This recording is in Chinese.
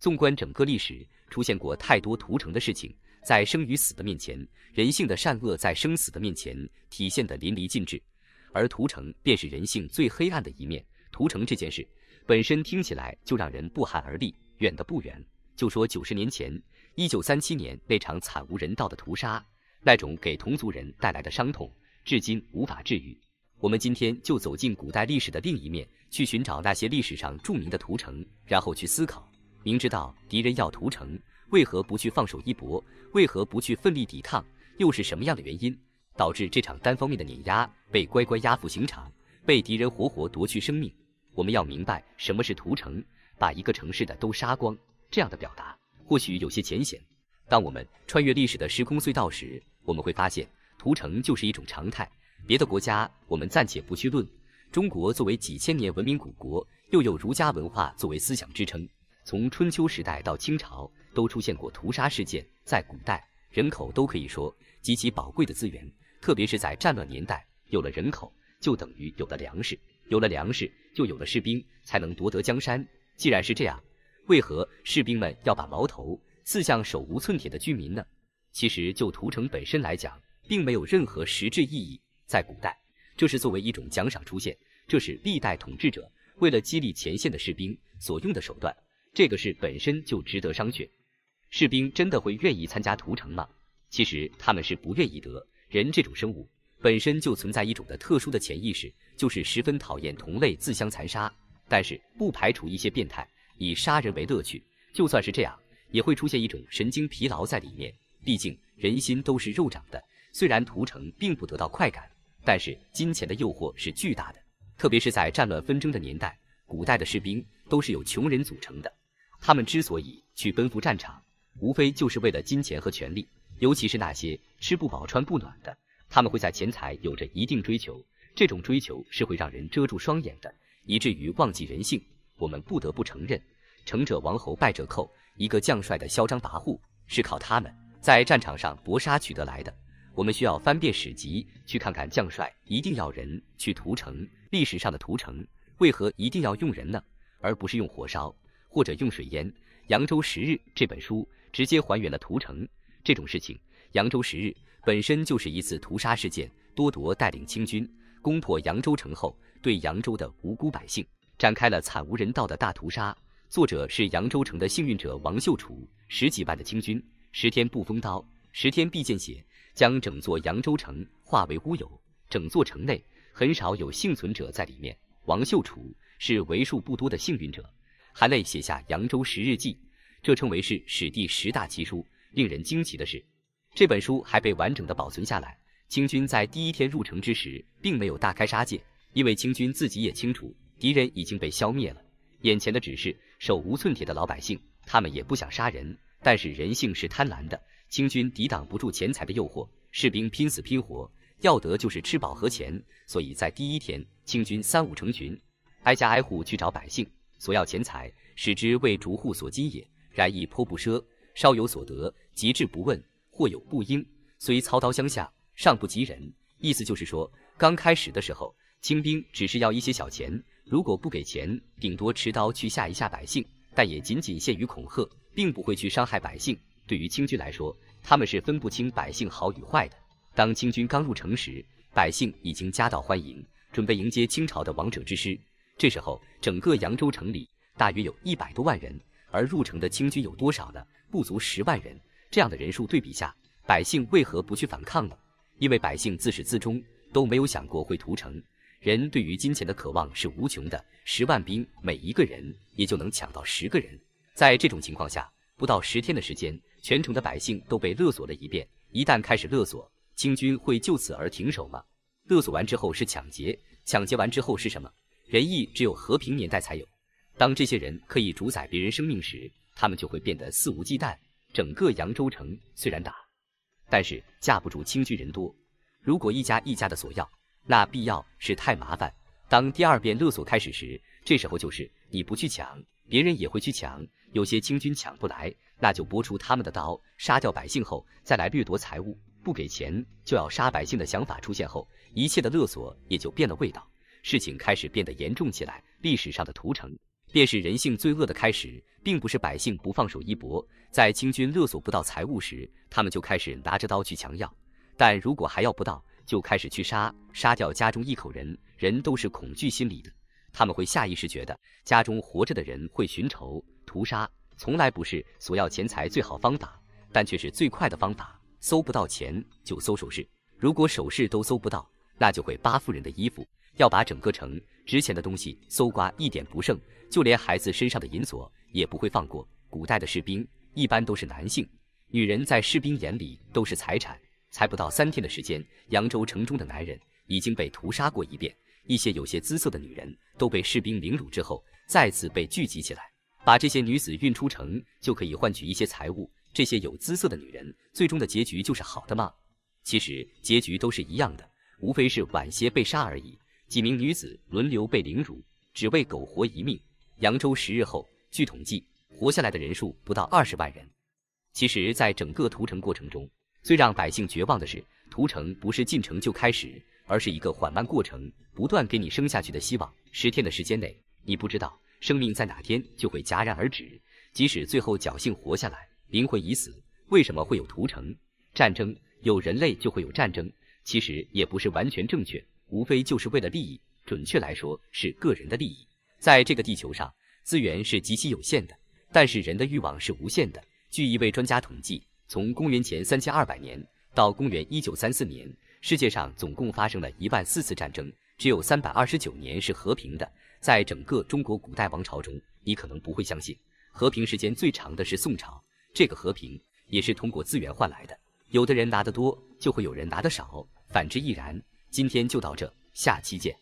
纵观整个历史，出现过太多屠城的事情。在生与死的面前，人性的善恶在生死的面前体现得淋漓尽致。而屠城便是人性最黑暗的一面。屠城这件事本身听起来就让人不寒而栗。远的不远，就说九十年前，一九三七年那场惨无人道的屠杀，那种给同族人带来的伤痛，至今无法治愈。我们今天就走进古代历史的另一面，去寻找那些历史上著名的屠城，然后去思考。明知道敌人要屠城，为何不去放手一搏？为何不去奋力抵抗？又是什么样的原因导致这场单方面的碾压被乖乖押赴刑场，被敌人活活夺去生命？我们要明白什么是屠城，把一个城市的都杀光，这样的表达或许有些浅显。当我们穿越历史的时空隧道时，我们会发现屠城就是一种常态。别的国家我们暂且不去论，中国作为几千年文明古国，又有儒家文化作为思想支撑。从春秋时代到清朝，都出现过屠杀事件。在古代，人口都可以说极其宝贵的资源，特别是在战乱年代，有了人口就等于有了粮食，有了粮食就有了士兵，才能夺得江山。既然是这样，为何士兵们要把矛头刺向手无寸铁的居民呢？其实，就屠城本身来讲，并没有任何实质意义。在古代，这是作为一种奖赏出现，这是历代统治者为了激励前线的士兵所用的手段。这个事本身就值得商榷，士兵真的会愿意参加屠城吗？其实他们是不愿意的。人这种生物本身就存在一种的特殊的潜意识，就是十分讨厌同类自相残杀。但是不排除一些变态以杀人为乐趣，就算是这样，也会出现一种神经疲劳在里面。毕竟人心都是肉长的。虽然屠城并不得到快感，但是金钱的诱惑是巨大的，特别是在战乱纷争的年代，古代的士兵都是由穷人组成的。他们之所以去奔赴战场，无非就是为了金钱和权力。尤其是那些吃不饱穿不暖的，他们会在钱财有着一定追求。这种追求是会让人遮住双眼的，以至于忘记人性。我们不得不承认，成者王侯，败者寇。一个将帅的嚣张跋扈，是靠他们在战场上搏杀取得来的。我们需要翻遍史籍，去看看将帅一定要人去屠城。历史上的屠城，为何一定要用人呢？而不是用火烧？或者用水淹，《扬州十日》这本书直接还原了屠城这种事情。扬州十日本身就是一次屠杀事件。多铎带领清军攻破扬州城后，对扬州的无辜百姓展开了惨无人道的大屠杀。作者是扬州城的幸运者王秀楚。十几万的清军，十天不封刀，十天必见血，将整座扬州城化为乌有。整座城内很少有幸存者在里面。王秀楚是为数不多的幸运者。含泪写下《扬州十日记》，这称为是史地十大奇书。令人惊奇的是，这本书还被完整的保存下来。清军在第一天入城之时，并没有大开杀戒，因为清军自己也清楚，敌人已经被消灭了，眼前的只是手无寸铁的老百姓，他们也不想杀人。但是人性是贪婪的，清军抵挡不住钱财的诱惑，士兵拼死拼活，要得就是吃饱和钱。所以在第一天，清军三五成群，挨家挨户去找百姓。索要钱财，使之为逐户所积也。然亦颇不奢，稍有所得，即至不问。或有不应，虽操刀相下，尚不及人。意思就是说，刚开始的时候，清兵只是要一些小钱，如果不给钱，顶多持刀去吓一吓百姓，但也仅仅限于恐吓，并不会去伤害百姓。对于清军来说，他们是分不清百姓好与坏的。当清军刚入城时，百姓已经夹道欢迎，准备迎接清朝的王者之师。这时候，整个扬州城里大约有一百多万人，而入城的清军有多少呢？不足十万人。这样的人数对比下，百姓为何不去反抗呢？因为百姓自始至终都没有想过会屠城。人对于金钱的渴望是无穷的，十万兵，每一个人也就能抢到十个人。在这种情况下，不到十天的时间，全城的百姓都被勒索了一遍。一旦开始勒索，清军会就此而停手吗？勒索完之后是抢劫，抢劫完之后是什么？仁义只有和平年代才有。当这些人可以主宰别人生命时，他们就会变得肆无忌惮。整个扬州城虽然大，但是架不住清军人多。如果一家一家的索要，那必要是太麻烦。当第二遍勒索开始时，这时候就是你不去抢，别人也会去抢。有些清军抢不来，那就拔出他们的刀，杀掉百姓后再来掠夺财物。不给钱就要杀百姓的想法出现后，一切的勒索也就变了味道。事情开始变得严重起来。历史上的屠城便是人性罪恶的开始，并不是百姓不放手一搏。在清军勒索不到财物时，他们就开始拿着刀去强要；但如果还要不到，就开始去杀，杀掉家中一口人。人都是恐惧心理的，他们会下意识觉得家中活着的人会寻仇屠杀。从来不是索要钱财最好方法，但却是最快的方法。搜不到钱就搜首饰，如果首饰都搜不到，那就会扒富人的衣服。要把整个城值钱的东西搜刮一点不剩，就连孩子身上的银锁也不会放过。古代的士兵一般都是男性，女人在士兵眼里都是财产。才不到三天的时间，扬州城中的男人已经被屠杀过一遍，一些有些姿色的女人都被士兵凌辱之后，再次被聚集起来，把这些女子运出城，就可以换取一些财物。这些有姿色的女人最终的结局就是好的吗？其实结局都是一样的，无非是晚些被杀而已。几名女子轮流被凌辱，只为苟活一命。扬州十日后，据统计，活下来的人数不到二十万人。其实，在整个屠城过程中，最让百姓绝望的是，屠城不是进城就开始，而是一个缓慢过程，不断给你生下去的希望。十天的时间内，你不知道生命在哪天就会戛然而止。即使最后侥幸活下来，灵魂已死。为什么会有屠城？战争有人类就会有战争，其实也不是完全正确。无非就是为了利益，准确来说是个人的利益。在这个地球上，资源是极其有限的，但是人的欲望是无限的。据一位专家统计，从公元前三千二百年到公元一九三四年，世界上总共发生了一万四次战争，只有三百二十九年是和平的。在整个中国古代王朝中，你可能不会相信，和平时间最长的是宋朝。这个和平也是通过资源换来的，有的人拿得多，就会有人拿得少，反之亦然。今天就到这，下期见。